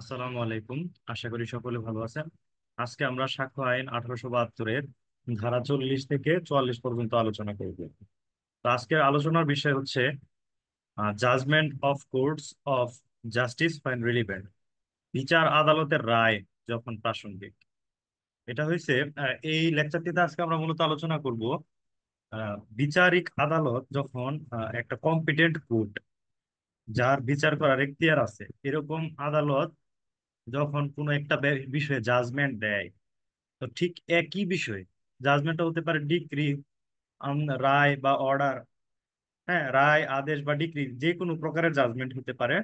আসসালামু আলাইকুম আশা করি সকলে ভালো আছেন আজকে আমরা সাক্ষ্য আইন আঠারোশো বাহাত্তরের ধারা চল্লিশ থেকে চুয়াল্লিশ পর্যন্ত আলোচনা করব তো আজকের আলোচনার বিষয় হচ্ছে judgement of courts of justice fine relevant বিচার আদালতের রায় যখন প্রাসঙ্গিক এটা হয়েছে এই লেকচারটিতে আজকে আমরা মূলত আলোচনা করব বিচারিক আদালত যখন একটা কম্পিটেন্ট কোর্ট যার বিচার করার এখতিয়ার আছে এরকম আদালত যখন কোনো একটা বিষয়ে জাজমেন্ট দেয় তো ঠিক একই বিষয়ে জাজমেন্টটা হতে পারে ডিক্রি রায় বা অর্ডার হ্যাঁ রায় আদেশ বা ডিক্রি যে কোনো প্রকারের জাজমেন্ট হতে পারে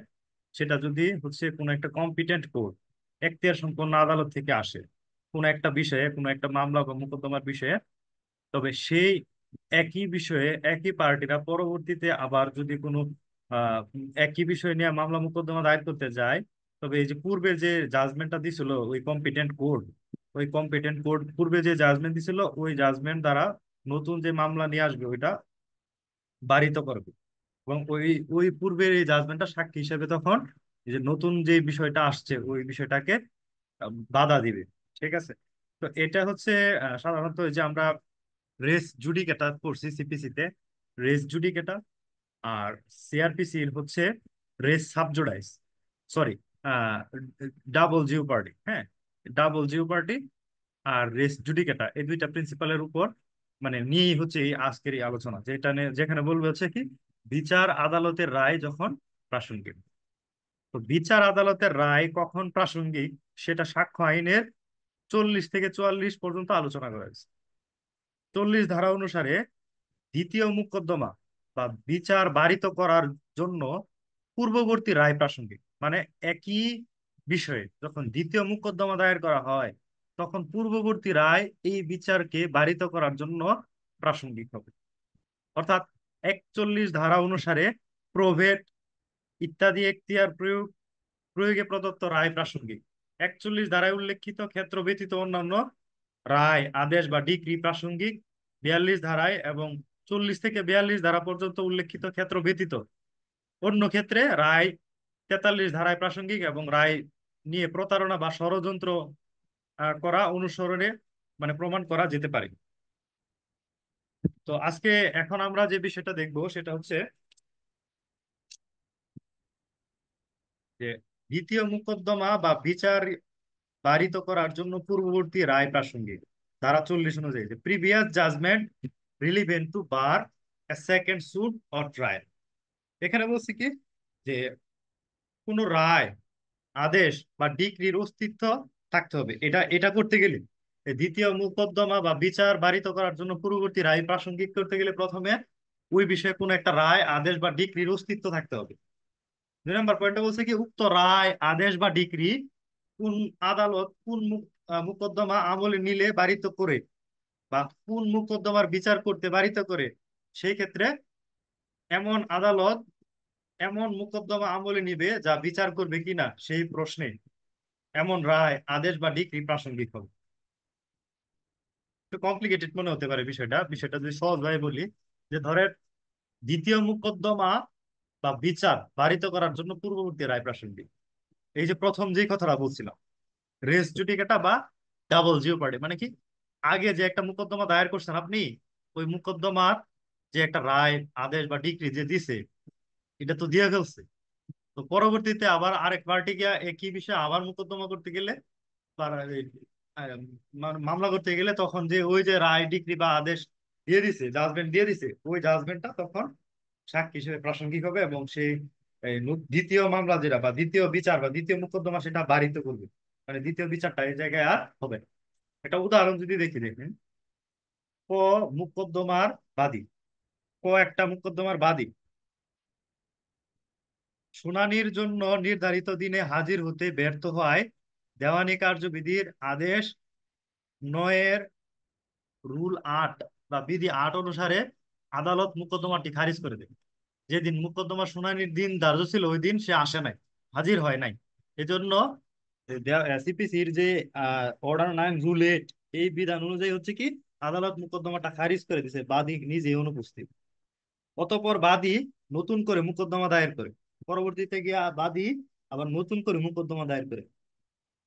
সেটা যদি হচ্ছে কোনো একটা কম্পিটেন্ট কোর্ট এখতিয়ার সম্পন্ন আদালত থেকে আসে কোনো একটা বিষয়ে কোনো একটা মামলা বা মোকদ্দমার বিষয়ে তবে সেই একই বিষয়ে একই পার্টিরা পরবর্তীতে আবার যদি কোনো একই বিষয় নিয়ে মামলা মোকদ্দমা দায়ের করতে যায় তবে এই যে পূর্বে যে জাজমেন্টটা দিছিল ওই কম্পিটেন্ট কোর্ট ওই কম্পিটেন্ট কোর্ট পূর্বে যে জাজমেন্ট দিছিল ওই জাজমেন্ট দ্বারা নতুন যে মামলা নিয়ে আসবে ওইটা বাড়িত করবে এবং ওই ওই পূর্বের এই জাজমেন্টটা সাক্ষী হিসেবে তখন যে নতুন যে বিষয়টা আসছে ওই বিষয়টাকে বাধা দিবে ঠিক আছে তো এটা হচ্ছে সাধারণত যে আমরা রেস জুডিকেটা পড়ছি সিপিসিতে রেস জুডিকেটা আর সিআরপিসি হচ্ছে res subjudice sorry double jeopardy হ্যাঁ ডাবল জিও পার্টি আর রেস জুডিকেটা এই দুইটা প্রিন্সিপালের উপর মানে নিয়েই হচ্ছে এই আজকের এই আলোচনা যেটা যেখানে বলবে হচ্ছে কি বিচার আদালতের রায় যখন প্রাসঙ্গিক তো বিচার আদালতের রায় কখন প্রাসঙ্গিক সেটা সাক্ষ্য আইনের চল্লিশ থেকে চুয়াল্লিশ পর্যন্ত আলোচনা করা হয়েছে চল্লিশ ধারা অনুসারে দ্বিতীয় মোকদ্দমা বা বিচার বারিত করার জন্য পূর্ববর্তী রায় প্রাসঙ্গিক মানে একই বিষয়ে যখন দ্বিতীয় মোকদ্দমা দায়ের করা হয় তখন পূর্ববর্তী রায় এই বিচারকে বারিত করার জন্য প্রাসঙ্গিক হবে অর্থাৎ একচল্লিশ ধারা অনুসারে প্রভেদ ইত্যাদি এখতিয়ার প্রয়োগ প্রয়োগে প্রদত্ত রায় প্রাসঙ্গিক একচল্লিশ ধারায় উল্লেখিত ক্ষেত্র ব্যতীত অন্যান্য রায় আদেশ বা ডিগ্রি প্রাসঙ্গিক বিয়াল্লিশ ধারায় এবং চল্লিশ থেকে বিয়াল্লিশ ধারা পর্যন্ত উল্লেখিত ক্ষেত্র ব্যতীত অন্য ক্ষেত্রে রায় তেতাল্লিশ ধারায় প্রাসঙ্গিক এবং রায় নিয়ে প্রতারণা বা ষড়যন্ত্র করা অনুসরণে মানে প্রমাণ করা যেতে পারে তো আজকে এখন আমরা যে বিষয়টা দেখব সেটা হচ্ছে যে দ্বিতীয় মোকদ্দমা বা বিচার বারিত করার জন্য পূর্ববর্তী রায় প্রাসঙ্গিক ধারা চল্লিশ অনুযায়ী যে previous judgement relevant to bar second suit or trial এখানে বলছি কি যে কোন রায় আদেশ বা ডিগ্রির অস্তিত্ব থাকতে হবে এটা এটা করতে গেলে দ্বিতীয় মোকদ্দমা বা বিচার বারিত করার জন্য পূর্ববর্তী রায় প্রাসঙ্গিক করতে গেলে প্রথমে ওই বিষয়ে কোনো একটা রায় আদেশ বা ডিগ্রির অস্তিত্ব থাকতে হবে দুই নম্বর পয়েন্টটা বলছে কি উক্ত রায় আদেশ বা ডিগ্রি কোন আদালত কোন মোকদ্দমা আমলে নিলে বারিত করে বা কোন মোকদ্দমার বিচার করতে বাড়িতে করে সেই ক্ষেত্রে এমন আদালত এমন মোকদ্দমা আমলে নিবে যা বিচার করবে কিনা সেই প্রশ্নে এমন রায় আদেশ বা ডিগ্রি প্রাসঙ্গিক হবে একটু কমপ্লিকেটেড মনে হতে পারে বিষয়টা বিষয়টা যদি সহজভাবে বলি যে ধরেন দ্বিতীয় মোকদ্দমা বা বিচার বাড়িত করার জন্য পূর্ববর্তী রায় প্রাসঙ্গিক এই যে প্রথম যে কথাটা বলছিলাম রেস জুডিকেটা বা ডাবল জিও পার্টি মানে কি আগে যে একটা মুকদ্দমা দায়ের করছেন আপনি ওই মুকদ্দমার যে একটা রায় আদেশ বা ডিগ্রি যে দিছে এটা তো দিয়ে ফেলছে তো পরবর্তীতে আবার আরেক পার্টি গিয়া একই বিষয়ে আবার মুকদ্দমা করতে গেলে মামলা করতে গেলে তখন যে ওই যে রায় ডিগ্রি বা আদেশ দিয়ে দিছে জাজমেন্ট দিয়ে দিছে ওই জাজমেন্টটা তখন সাক্ষী হিসেবে প্রাসঙ্গিক হবে এবং সেই দ্বিতীয় মামলা যেটা বা দ্বিতীয় বিচার বা দ্বিতীয় মুকদ্দমা সেটা বাড়িতে করবে মানে দ্বিতীয় বিচারটা এই জায়গায় আর হবে না একটা উদাহরণ যদি দেখি দেখেন ক মুকদ্দমার বাদী ক একটা মুকদ্দমার বাদী শুনানির জন্য নির্ধারিত দিনে হাজির হতে ব্যর্থ হয় দেওয়ানি কার্যবিধির আদেশ নয়ের রুল আট বা বিধি আট অনুসারে আদালত মুকদ্দমাটি খারিজ করে দেবে যেদিন মোকদ্দমা শুনানির দিন ধার্য ছিল ওই দিন সে আসে নাই হাজির হয় নাই এজন্য সিপিসির যে অর্ডার নাইন রুলেট এই বিধান অনুযায়ী হচ্ছে কি আদালত মোকদ্দমাটা খারিজ করে দিছে বাদী নিজে অনুপস্থিত অতপর বাদী নতুন করে মোকদ্দমা দায়ের করে পরবর্তীতে গিয়া বাদী আবার নতুন করে মোকদ্দমা দায়ের করে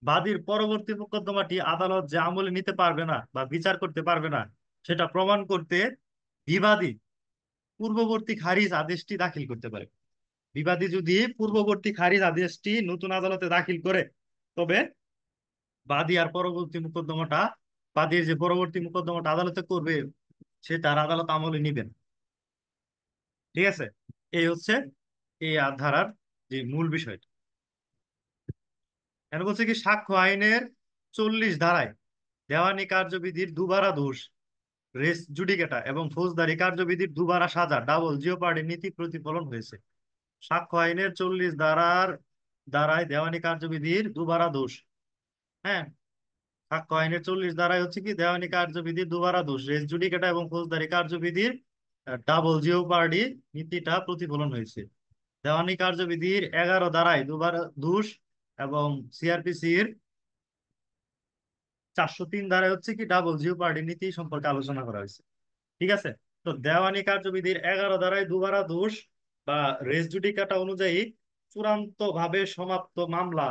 বাদীর পরবর্তী মোকদ্দমাটি আদালত যে আমলে নিতে পারবে না বা বিচার করতে পারবে না সেটা প্রমাণ করতে বিবাদী পূর্ববর্তী খারিজ আদেশটি দাখিল করতে পারে বিবাদী যদি পূর্ববর্তী খারিজ আদেশটি নতুন আদালতে দাখিল করে তবে বাদী আর পরবর্তী মোকদ্দমাটা বাদীর যে পরবর্তী মোকদ্দমাটা আদালতে করবে সে তার আদালত আমলে নিবেন ঠিক আছে এই হচ্ছে এই ধারার যে মূল বিষয়টা এখন বলছে কি সাক্ষ্য আইনের চল্লিশ ধারায় দেওয়ানি কার্যবিধির দুবারা দোষ রেস জুডিকেটা এবং ফৌজদারি কার্যবিধির দুবারা সাজা ডাবল জিওপার্ডি নীতি প্রতিফলন হয়েছে সাক্ষ্য আইনের চল্লিশ ধারার দ্বারায় দেওয়ানি কার্যবিধির দুবারা দোষ হ্যাঁ সাক্ষ্য হ্যাঁ, আইনের চল্লিশ দ্বারাই হচ্ছে কি দেওয়ানি কার্যবিধির দুবারা দোষ রেস জুডিকেটা এবং ফৌজদারি কার্যবিধির ডাবল জিও পার্টি নীতিটা প্রতিফলন হয়েছে দেওয়ানি কার্যবিধির এগারো দ্বারাই দুবার দোষ এবং সিআরপিসির চারশো তিন দ্বারাই হচ্ছে কি ডাবল জিও পার্টি নীতি সম্পর্কে আলোচনা করা হয়েছে ঠিক আছে তো দেওয়ানি কার্যবিধির এগারো দ্বারাই দুবারা দোষ বা রেস জুডিকাটা অনুযায়ী চূড়ান্তভাবে সমাপ্ত মামলা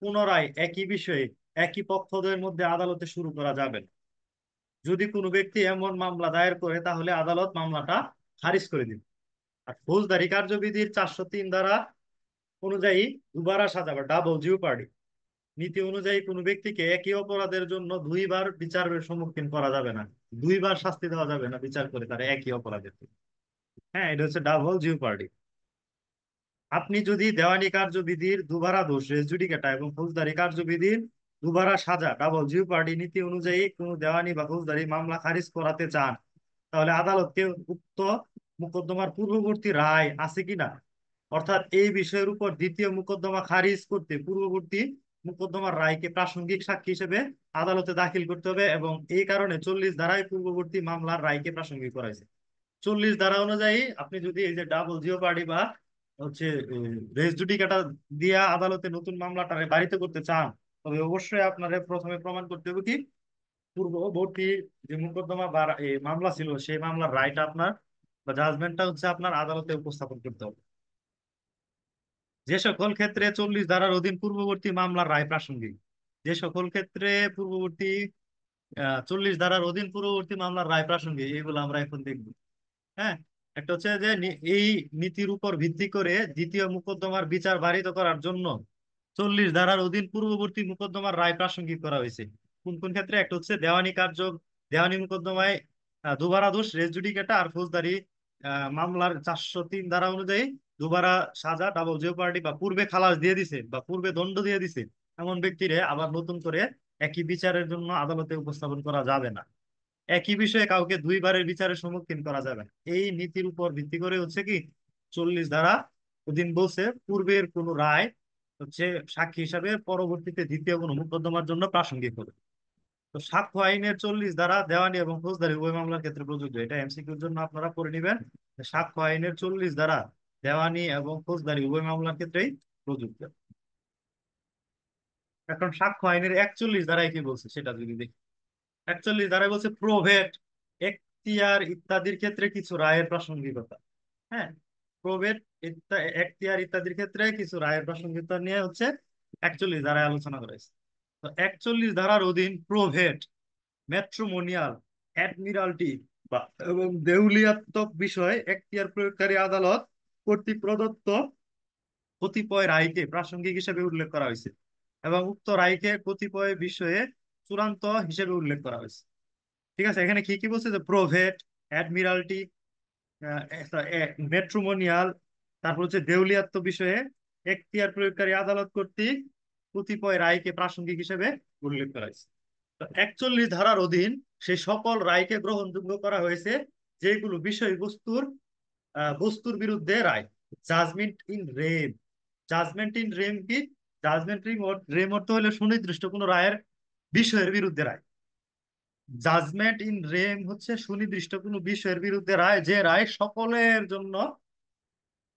পুনরায় একই বিষয়ে একই পক্ষদের মধ্যে আদালতে শুরু করা যাবে না যদি কোনো ব্যক্তি এমন মামলা দায়ের করে তাহলে আদালত মামলাটা খারিজ করে দিবে আর ফৌজদারি কার্যবিধির চারশো তিন দ্বারা অনুযায়ী দুবার আসা যাবে ডাবল জিও পার্টি নীতি অনুযায়ী কোনো ব্যক্তিকে একই অপরাধের জন্য দুইবার বিচারের সম্মুখীন করা যাবে না দুইবার শাস্তি দেওয়া যাবে না বিচার করে তারা একই অপরাধের হ্যাঁ এটা হচ্ছে ডাবল জিও পার্টি আপনি যদি দেওয়ানি কার্যবিধির দুবারা দুভারা দোষে জুডিকাটা এবং ফৌজদারি কার্যবিধির দুবারা সাজা ডাবল পার্টি নীতি অনুযায়ী কোন দেওয়ানি বা ফৌজদারি মামলা খারিজ করাতে চান তাহলে আদালতকে উক্ত মোকদ্দমার পূর্ববর্তী রায় আছে কিনা অর্থাৎ এই বিষয়ের উপর দ্বিতীয় মোকদ্দমা খারিজ করতে পূর্ববর্তী মোকদ্দমার রায়কে প্রাসঙ্গিক সাক্ষী হিসেবে আদালতে দাখিল করতে হবে এবং এই কারণে চল্লিশ ধারায় পূর্ববর্তী মামলার রায়কে প্রাসঙ্গিক করা হয়েছে চল্লিশ ধারা অনুযায়ী আপনি যদি এই যে ডাবল জিও পার্টি বা হচ্ছে রেস জুডিকাটা দিয়া আদালতে নতুন মামলাটা বাড়িত করতে চান তবে অবশ্যই আপনারে প্রথমে প্রমাণ করতে হবে কি পূর্ববর্তী যে মোকদ্দমা বা মামলা ছিল সেই মামলার রায়টা আপনার বা জাজমেন্টটা হচ্ছে আপনার আদালতে উপস্থাপন করতে হবে যে সকল ক্ষেত্রে চল্লিশ ধারার অধীন পূর্ববর্তী মামলার রায় প্রাসঙ্গিক যে সকল ক্ষেত্রে পূর্ববর্তী চল্লিশ ধারার অধীন পূর্ববর্তী মামলার রায় প্রাসঙ্গিক এইগুলো আমরা এখন দেখব হ্যাঁ একটা হচ্ছে যে এই নীতির উপর ভিত্তি করে দ্বিতীয় মুকদ্দমার বিচার বাড়িত করার জন্য চল্লিশ ধারার অধীন পূর্ববর্তী মুকদ্দমার রায় প্রাসঙ্গিক করা হয়েছে কোন কোন ক্ষেত্রে একটা হচ্ছে দেওয়ানি কার্য দেওয়ানি মুকদ্দমায় দুবারা দোষ রেজুডিকেটা আর ফৌজদারি মামলার চারশো তিন ধারা অনুযায়ী দুবারা সাজা ডাবল জিও পার্টি বা পূর্বে খালাস দিয়ে দিছে বা পূর্বে দণ্ড দিয়ে দিছে এমন ব্যক্তিরে আবার নতুন করে একই বিচারের জন্য আদালতে উপস্থাপন করা যাবে না একই বিষয়ে কাউকে দুইবারের বিচারের সম্মুখীন করা যাবে না এই নীতির উপর ভিত্তি করে হচ্ছে কি চল্লিশ ধারা ওদিন বলছে পূর্বের কোন রায় হচ্ছে সাক্ষী হিসাবে পরবর্তীতে দ্বিতীয় কোনো মোকদ্দমার জন্য প্রাসঙ্গিক হবে তো সাক্ষ্য আইনের চল্লিশ ধারা দেওয়ানি এবং ফৌজদারি উভয় মামলার ক্ষেত্রে প্রযোজ্য এটা এমসিকিউর জন্য আপনারা করে নেবেন সাক্ষ্য আইনের চল্লিশ ধারা দেওয়ানি এবং ফৌজদারি উভয় মামলার ক্ষেত্রেই প্রযোজ্য এখন সাক্ষ্য আইনের একচল্লিশ ধারায় কি বলছে সেটা যদি দেখি একচুয়ালি যারা বলছে প্রোভেট এক্তিয়ার ইত্যাদির ক্ষেত্রে কিছু রায়ের প্রাসঙ্গিকতা হ্যাঁ প্রোভেট এখতিয়ার ইত্যাদির ক্ষেত্রে কিছু রায়ের প্রাসঙ্গিকতা নিয়ে হচ্ছে একচুয়ালি ধারায় আলোচনা করেছে তো একচল্লিশ ধারার অধীন প্রোভেট ম্যাট্রোমোনিয়াল অ্যাডমিরাল্টি বা এবং দেউলিয়াত্মক বিষয়ে এক্তিয়ার প্রয়োগকারী আদালত কর্তৃক প্রদত্ত কতিপয় রায়কে প্রাসঙ্গিক হিসেবে উল্লেখ করা হয়েছে এবং উক্ত রায়কে কতিপয় বিষয়ে চূড়ান্ত হিসেবে উল্লেখ করা হয়েছে ঠিক আছে এখানে কি কি বলছে যে প্রোভেট অ্যাডমিরালটি মেট্রোমোনিয়াল তারপর হচ্ছে দেউলিয়াত্ম বিষয়ে এখতিয়ার প্রয়োগকারী আদালত কর্তৃক কতিপয় রায়কে প্রাসঙ্গিক হিসেবে উল্লেখ করা হয়েছে একচল্লিশ ধারার অধীন সেই সকল রায়কে গ্রহণযোগ্য করা হয়েছে যেগুলো বিষয়বস্তুর বস্তুর বিরুদ্ধে রায় judgement in rem judgement in rem কি জাজমেন্ট ইন রেম অর্থ হলে সুনির্দিষ্ট কোনো রায়ের বিষয়ের বিরুদ্ধে রায় জাজমেন্ট ইন রেম হচ্ছে সুনির্দিষ্ট কোনো বিষয়ের বিরুদ্ধে রায় যে রায় সকলের জন্য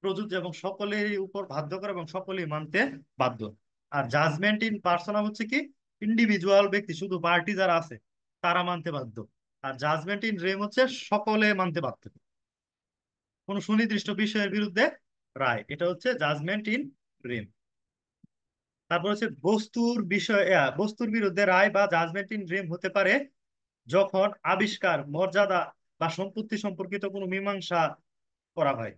প্রযোজ্য এবং সকলের উপর বাধ্য করে এবং সকলেই মানতে বাধ্য আর জাজমেন্ট ইন পার্সোনাল হচ্ছে কি ইন্ডিভিজুয়াল ব্যক্তি শুধু পার্টি যারা আছে তারা মানতে বাধ্য আর জাজমেন্ট ইন রেম হচ্ছে সকলে মানতে বাধ্য কোনো সুনির্দিষ্ট বিষয়ের বিরুদ্ধে রায় এটা হচ্ছে জাজমেন্ট ইন রেম তারপর হচ্ছে বস্তুর বিষয়ে বস্তুর বিরুদ্ধে রায় বা জাজমেন্ট ইন ড্রিম হতে পারে যখন আবিষ্কার মর্যাদা বা সম্পত্তি সম্পর্কিত কোনো মীমাংসা করা হয়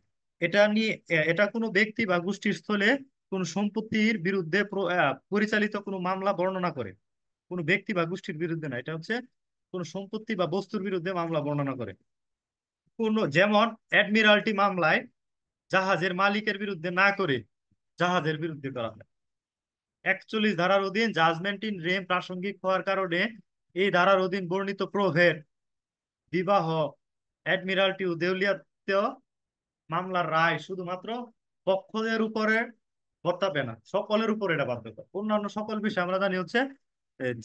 এটা নিয়ে এটা কোনো ব্যক্তি বা গোষ্ঠীর স্থলে কোন সম্পত্তির বিরুদ্ধে পরিচালিত কোনো মামলা বর্ণনা করে কোনো ব্যক্তি বা গোষ্ঠীর বিরুদ্ধে না এটা হচ্ছে কোন সম্পত্তি বা বস্তুর বিরুদ্ধে মামলা বর্ণনা করে কোন যেমন অ্যাডমিরাল্টি মামলায় জাহাজের মালিকের বিরুদ্ধে না করে জাহাজের বিরুদ্ধে করা হয় একচল্লিশ ধারার অধীন জাজমেন্ট ইন রেম প্রাসঙ্গিক হওয়ার কারণে এই ধারার অধীন বর্ণিত প্রভের বিবাহ অ্যাডমিরালটি ও দেউলিয়াত্ম মামলার রায় শুধুমাত্র পক্ষদের উপরে বর্তাবে না সকলের উপরে এটা বাধ্য অন্যান্য সকল বিষয়ে আমরা জানি হচ্ছে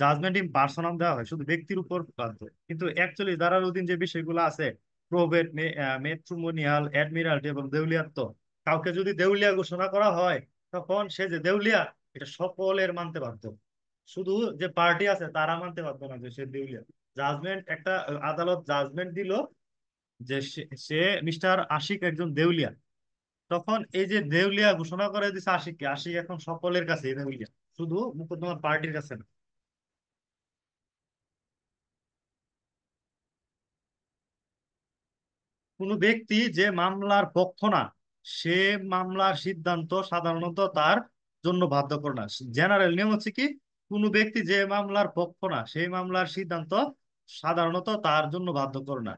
জাজমেন্ট ইন পার্সোনাম দেওয়া হয় শুধু ব্যক্তির উপর বাধ্য কিন্তু একচল্লিশ ধারার অধীন যে বিষয়গুলো আছে প্রভের মেট্রোমোনিয়াল অ্যাডমিরালটি এবং দেউলিয়াত্ম কাউকে যদি দেউলিয়া ঘোষণা করা হয় তখন সে যে দেউলিয়া এটা সকলের মানতে বাধ্য শুধু যে পার্টি আছে তারা মানতে বাধ্য না যে সে দেউলিয়া জাজমেন্ট একটা আদালত জাজমেন্ট দিল যে সে মিস্টার আশিক একজন দেউলিয়া তখন এই যে দেউলিয়া ঘোষণা করে দিচ্ছে আশিককে আশিক এখন সকলের কাছে দেউলিয়া শুধু মুকদ্দমার পার্টির কাছে না কোন ব্যক্তি যে মামলার পক্ষ না সে মামলার সিদ্ধান্ত সাধারণত তার জন্য বাধ্য করে না জেনারেল নিয়ম হচ্ছে কি কোন ব্যক্তি যে মামলার পক্ষ না সেই মামলার সিদ্ধান্ত সাধারণত তার জন্য বাধ্য করে না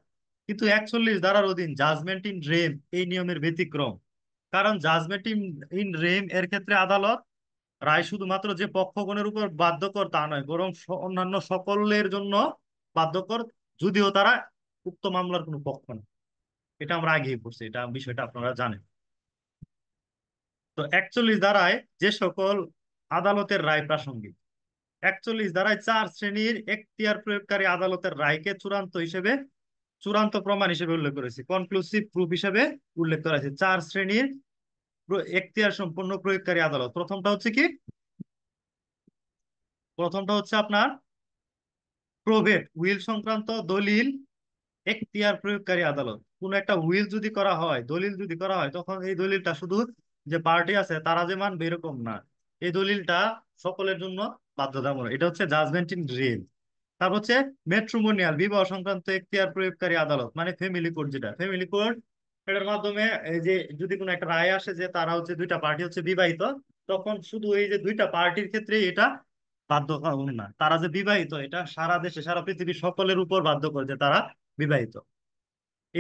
কিন্তু একচল্লিশ ধারার অধীন জাজমেন্ট ইন রেম এই নিয়মের ব্যতিক্রম কারণ জাজমেন্ট ইন ইন রেম এর ক্ষেত্রে আদালত রায় শুধুমাত্র যে পক্ষগণের উপর বাধ্যকর তা নয় বরং অন্যান্য সকলের জন্য বাধ্যকর যদিও তারা উক্ত মামলার কোনো পক্ষ না এটা আমরা আগেই পড়ছি এটা বিষয়টা আপনারা জানেন তো একচল্লিশ দ্বারায় যে সকল আদালতের রায় প্রাসঙ্গিক একচল্লিশ দ্বারায় চার শ্রেণীর এখতিয়ার প্রয়োগকারী আদালতের রায়কে চূড়ান্ত হিসেবে চূড়ান্ত প্রমাণ হিসেবে উল্লেখ করেছে কনক্লুসিভ প্রুফ হিসেবে উল্লেখ করা হয়েছে চার শ্রেণীর এখতিয়ার সম্পূর্ণ প্রয়োগকারী আদালত প্রথমটা হচ্ছে কি প্রথমটা হচ্ছে আপনার প্রভেট উইল সংক্রান্ত দলিল এখতিয়ার প্রয়োগকারী আদালত কোন একটা উইল যদি করা হয় দলিল যদি করা হয় তখন এই দলিলটা শুধু যে পার্টি আছে তারা যে মানবে এরকম না এই দলিলটা সকলের জন্য বাধ্যতামূলক এটা হচ্ছে জাজমেন্ট ইন রিল তারপর হচ্ছে মেট্রোমোনিয়াল বিবাহ সংক্রান্ত এখতিয়ার প্রয়োগকারী আদালত মানে ফ্যামিলি কোর্ট যেটা ফ্যামিলি কোর্ট এটার মাধ্যমে এই যে যদি কোনো একটা রায় আসে যে তারা হচ্ছে দুইটা পার্টি হচ্ছে বিবাহিত তখন শুধু এই যে দুইটা পার্টির ক্ষেত্রে এটা বাধ্য না তারা যে বিবাহিত এটা সারা দেশে সারা পৃথিবীর সকলের উপর বাধ্য করে যে তারা বিবাহিত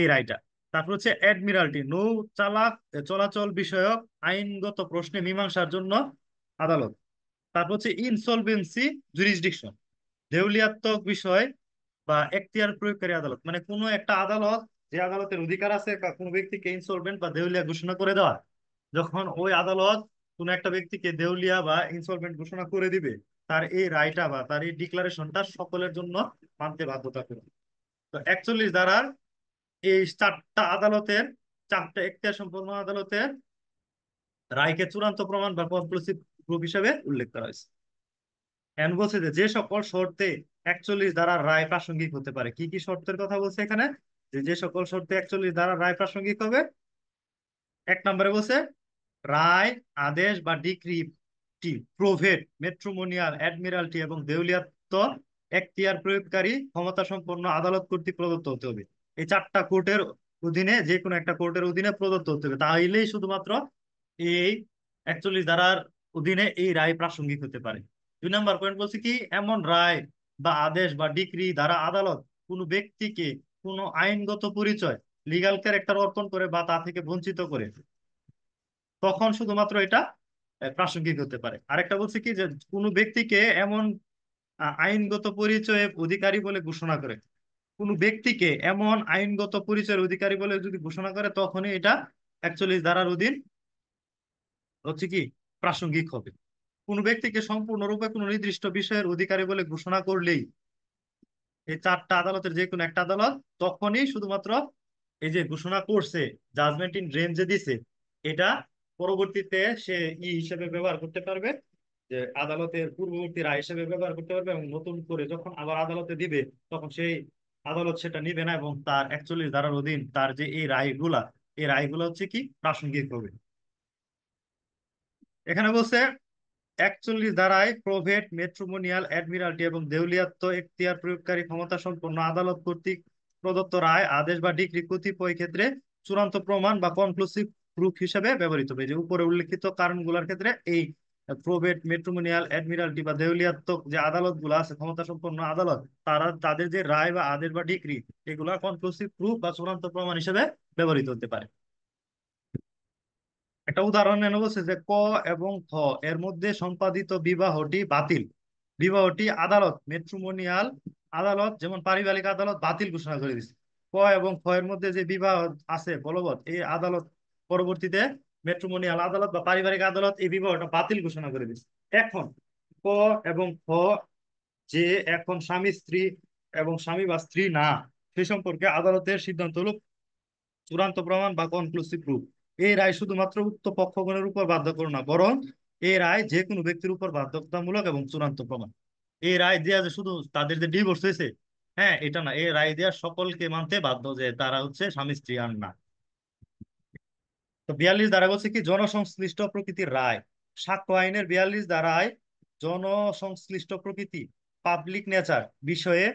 এই রায়টা তারপর হচ্ছে অ্যাডমিরালটি নৌ চালাক চলাচল বিষয়ক আইনগত প্রশ্নে মীমাংসার জন্য আদালত তারপর হচ্ছে ইনসলভেন্সি জুরিসডিকশন দেউলিয়াত্মক বিষয় বা এক্তিয়ার প্রয়োগকারী আদালত মানে কোনো একটা আদালত যে আদালতের অধিকার আছে কোনো ব্যক্তিকে ইনসলভেন্ট বা দেউলিয়া ঘোষণা করে দেওয়া যখন ওই আদালত কোনো একটা ব্যক্তিকে দেউলিয়া বা ইনসলভেন্ট ঘোষণা করে দিবে তার এই রায়টা বা তার এই ডিক্লারেশনটা সকলের জন্য মানতে বাধ্যতা করে তো একচল্লিশ দ্বারা এই চারটা আদালতের চারটা এখতিয়ার সম্পন্ন আদালতের রায়কে চূড়ান্ত প্রমাণ বা কনক্লুসিভ প্রুফ হিসেবে উল্লেখ করা হয়েছে এন বলছে যে যে সকল শর্তে একচল্লিশ দ্বারা রায় প্রাসঙ্গিক হতে পারে কি কি শর্তের কথা বলছে এখানে যে যে সকল শর্তে একচল্লিশ দ্বারা রায় প্রাসঙ্গিক হবে এক নম্বরে বলছে রায় আদেশ বা ডিক্রিপটি প্রভেট মেট্রোমোনিয়াল অ্যাডমিরালটি এবং দেউলিয়াত্ব এখতিয়ার প্রয়োগকারী ক্ষমতা সম্পন্ন আদালত কর্তৃক প্রদত্ত হতে হবে এই চারটা কোর্টের অধীনে যে কোনো একটা কোর্টের অধীনে প্রদত্ত হতে হবে তাহলেই শুধুমাত্র এই একচল্লিশ ধারার অধীনে এই রায় প্রাসঙ্গিক হতে পারে দুই নম্বর পয়েন্ট বলছি কি এমন রায় বা আদেশ বা ডিক্রি দ্বারা আদালত কোনো ব্যক্তিকে কোনো আইনগত পরিচয় লিগাল ক্যারেক্টার অর্পণ করে বা তা থেকে বঞ্চিত করে তখন শুধুমাত্র এটা প্রাসঙ্গিক হতে পারে আরেকটা বলছে কি যে কোনো ব্যক্তিকে এমন আইনগত পরিচয়ে অধিকারী বলে ঘোষণা করে কোনো ব্যক্তিকে এমন আইনগত পরিচয়ের অধিকারী বলে যদি ঘোষণা করে তখনই এটা একচল্লিশ ধারার অধীন হচ্ছে কি প্রাসঙ্গিক হবে কোনো ব্যক্তিকে সম্পূর্ণরূপে কোনো নির্দিষ্ট বিষয়ের অধিকারী বলে ঘোষণা করলেই এই চারটা আদালতের যে কোনো একটা আদালত তখনই শুধুমাত্র এই যে ঘোষণা করছে জাজমেন্ট ইন রেঞ্জ যে দিছে এটা পরবর্তীতে সে ই হিসেবে ব্যবহার করতে পারবে যে আদালতের পূর্ববর্তী রায় হিসেবে ব্যবহার করতে পারবে এবং নতুন করে যখন আবার আদালতে দিবে তখন সেই আদালত সেটা নিবে না এবং তার একচল্লিশ ধারার অধীন তার যে এই রায়গুলা এই রায়গুলো হচ্ছে কি প্রাসঙ্গিক হবে এখানে বলছে একচল্লিশ ধারায় প্রভেট মেট্রোমোনিয়াল অ্যাডমিরালটি এবং দেউলিয়াত্ম এখতিয়ার প্রয়োগকারী ক্ষমতা সম্পন্ন আদালত কর্তৃক প্রদত্ত রায় আদেশ বা ডিগ্রি কতিপয় ক্ষেত্রে চূড়ান্ত প্রমাণ বা কনক্লুসিভ প্রুফ হিসেবে ব্যবহৃত হবে যে উপরে উল্লেখিত কারণগুলোর ক্ষেত্রে এই প্রোভেট মেট্রোমোনিয়াল অ্যাডমিরালটি বা দেউলিয়াত্মক যে আদালতগুলো আছে ক্ষমতা সম্পন্ন আদালত তারা তাদের যে রায় বা আদেশ বা ডিগ্রি এগুলো কনক্লুসিভ প্রুফ বা চূড়ান্ত প্রমাণ হিসেবে ব্যবহৃত হতে পারে একটা উদাহরণ এনে বলছে যে ক এবং খ এর মধ্যে সম্পাদিত বিবাহটি বাতিল বিবাহটি আদালত মেট্রোমোনিয়াল আদালত যেমন পারিবারিক আদালত বাতিল ঘোষণা করে দিচ্ছে ক এবং খ এর মধ্যে যে বিবাহ আছে বলবৎ এই আদালত পরবর্তীতে মেট্রোমোনিয়াল আদালত বা পারিবারিক আদালত এই বিবাহটা বাতিল ঘোষণা করে দিচ্ছে এখন ক এবং খ যে এখন স্বামী স্ত্রী এবং স্বামী বা স্ত্রী না সে সম্পর্কে আদালতের সিদ্ধান্ত হল চূড়ান্ত প্রমাণ বা কনক্লুসিভ রূপ এই রায় শুধুমাত্র উক্ত পক্ষগণের উপর বাধ্যকর না বরং এই রায় যে কোনো ব্যক্তির উপর বাধ্যতামূলক এবং চূড়ান্ত প্রমাণ এই রায় দেওয়া যে শুধু তাদের যে ডিভোর্স হয়েছে হ্যাঁ এটা না এই রায় দেওয়া সকলকে মানতে বাধ্য যে তারা হচ্ছে স্বামী স্ত্রী আর না তো বিয়াল্লিশ ধারা বলছে কি জনসংশ্লিষ্ট প্রকৃতির রায় সাক্ষ্য আইনের বিয়াল্লিশ ধারায় জনসংশ্লিষ্ট প্রকৃতি পাবলিক নেচার বিষয়ে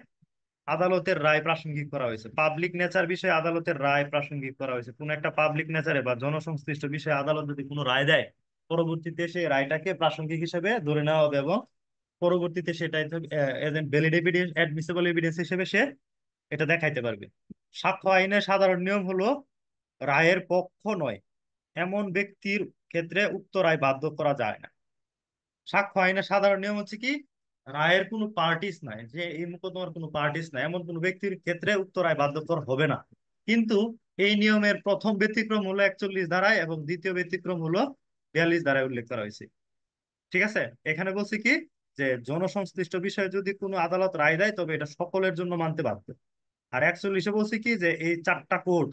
আদালতের রায় প্রাসঙ্গিক করা হয়েছে পাবলিক নেচার বিষয়ে আদালতের রায় প্রাসঙ্গিক করা হয়েছে কোন একটা পাবলিক নেচারে বা জনসংশ্লিষ্ট বিষয়ে আদালত যদি কোনো রায় দেয় পরবর্তীতে সেই রায়টাকে প্রাসঙ্গিক হিসেবে ধরে নেওয়া হবে এবং পরবর্তীতে সেটা ভ্যালিড এভিডেন্স অ্যাডমিসেবল এভিডেন্স হিসেবে সে এটা দেখাইতে পারবে সাক্ষ্য আইনের সাধারণ নিয়ম হলো রায়ের পক্ষ নয় এমন ব্যক্তির ক্ষেত্রে উক্ত রায় বাধ্য করা যায় না সাক্ষ্য আইনের সাধারণ নিয়ম হচ্ছে কি রায়ের কোনো পার্টিস নাই যে এই মোকদ্দমার কোনো পার্টিস নাই এমন কোন ব্যক্তির ক্ষেত্রে উক্ত রায় বাধ্যকর হবে না কিন্তু এই নিয়মের প্রথম ব্যতিক্রম হলো একচল্লিশ ধারায় এবং দ্বিতীয় ব্যতিক্রম হলো বিয়াল্লিশ ধারায় উল্লেখ করা হয়েছে ঠিক আছে এখানে বলছি কি যে জনসংশ্লিষ্ট বিষয়ে যদি কোনো আদালত রায় দেয় তবে এটা সকলের জন্য মানতে বাধ্য আর একচল্লিশে বলছি কি যে এই চারটা কোর্ট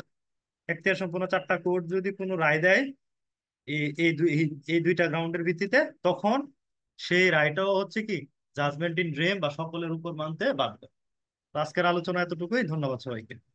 এখতিয়ার সম্পন্ন চারটা কোর্ট যদি কোনো রায় দেয় এই দুই এই দুইটা গ্রাউন্ডের ভিত্তিতে তখন সেই রায়টাও হচ্ছে কি জাজমেন্ট ইন রেম বা সকলের উপর মানতে বাধ্য আজকের আলোচনা এতটুকুই ধন্যবাদ সবাইকে